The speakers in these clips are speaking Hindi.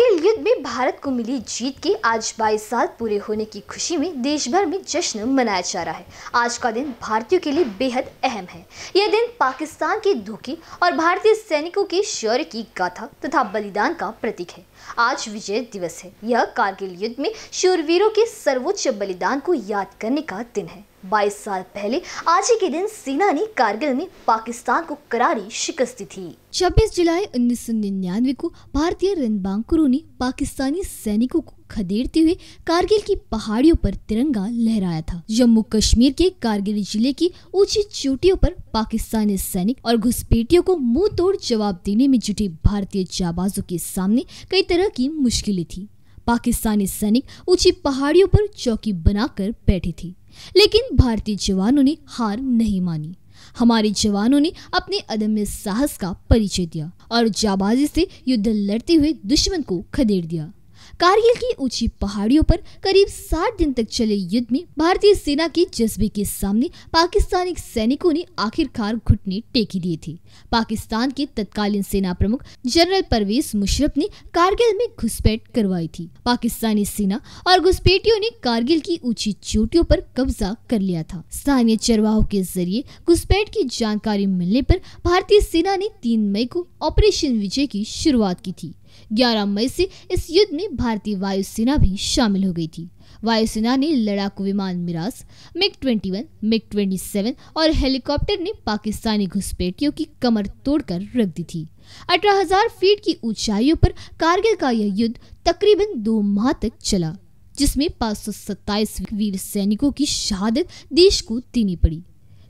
करगिल युद्ध में भारत को मिली जीत के आज 22 साल पूरे होने की खुशी में देश भर में जश्न मनाया जा रहा है आज का दिन भारतीयों के लिए बेहद अहम है यह दिन पाकिस्तान के धोखे और भारतीय सैनिकों के शौर्य की गाथा तथा बलिदान का प्रतीक है आज विजय दिवस है यह कारगिल युद्ध में शूरवीरों के सर्वोच्च बलिदान को याद करने का दिन है 22 साल पहले आज ही के दिन सेना ने कारगिल में पाकिस्तान को करारी शिकस्त दी थी 26 जुलाई निन्यानवे को भारतीय रणबांकुरों ने पाकिस्तानी सैनिकों को खदेड़ते हुए कारगिल की पहाड़ियों पर तिरंगा लहराया था जम्मू कश्मीर के कारगिल जिले की ऊंची चोटियों पर पाकिस्तानी सैनिक और घुसपैठियों को मुंह तोड़ जवाब देने में जुटे भारतीय जाबाजों के सामने कई तरह की मुश्किलें थी पाकिस्तानी सैनिक ऊंची पहाड़ियों पर चौकी बनाकर बैठी थी लेकिन भारतीय जवानों ने हार नहीं मानी हमारे जवानों ने अपने अदम्य साहस का परिचय दिया और जाबाजी से युद्ध लड़ते हुए दुश्मन को खदेड़ दिया कारगिल की ऊंची पहाड़ियों पर करीब साठ दिन तक चले युद्ध में भारतीय सेना के जज्बे के सामने पाकिस्तानी सैनिकों ने आखिरकार घुटने टेकी दिए थे पाकिस्तान के तत्कालीन सेना प्रमुख जनरल परवेज मुशरफ ने कारगिल में घुसपैठ करवाई थी पाकिस्तानी सेना और घुसपैठियों ने कारगिल की ऊंची चोटियों पर कब्जा कर लिया था स्थानीय चरवाहों के जरिए घुसपैठ की जानकारी मिलने पर भारतीय सेना ने तीन मई को ऑपरेशन विजय की शुरुआत की थी 11 मई से इस युद्ध में भारतीय वायुसेना भी शामिल हो गई थी वायुसेना ने लड़ाकू विमान मिराज मिग 21, मिग 27 और हेलीकॉप्टर ने पाकिस्तानी घुसपैठियों की कमर तोड़कर रख दी थी 18,000 फीट की ऊंचाइयों पर कारगिल का यह युद्ध तकरीबन दो माह तक चला जिसमें पाँच वीर सैनिकों की शहादत देश को देनी पड़ी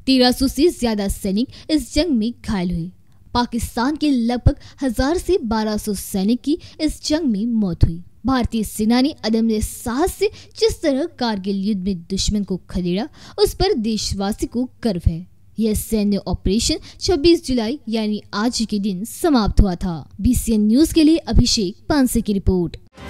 तेरह से ज्यादा सैनिक इस जंग में घायल हुए पाकिस्तान के लगभग हजार से 1200 सैनिक की इस जंग में मौत हुई भारतीय सेना ने अदम्य साहस से जिस तरह कारगिल युद्ध में दुश्मन को खदेड़ा उस पर देशवासी को गर्व है यह सैन्य ऑपरेशन 26 जुलाई यानी आज के दिन समाप्त हुआ था बीसीएन न्यूज के लिए अभिषेक पांसे की रिपोर्ट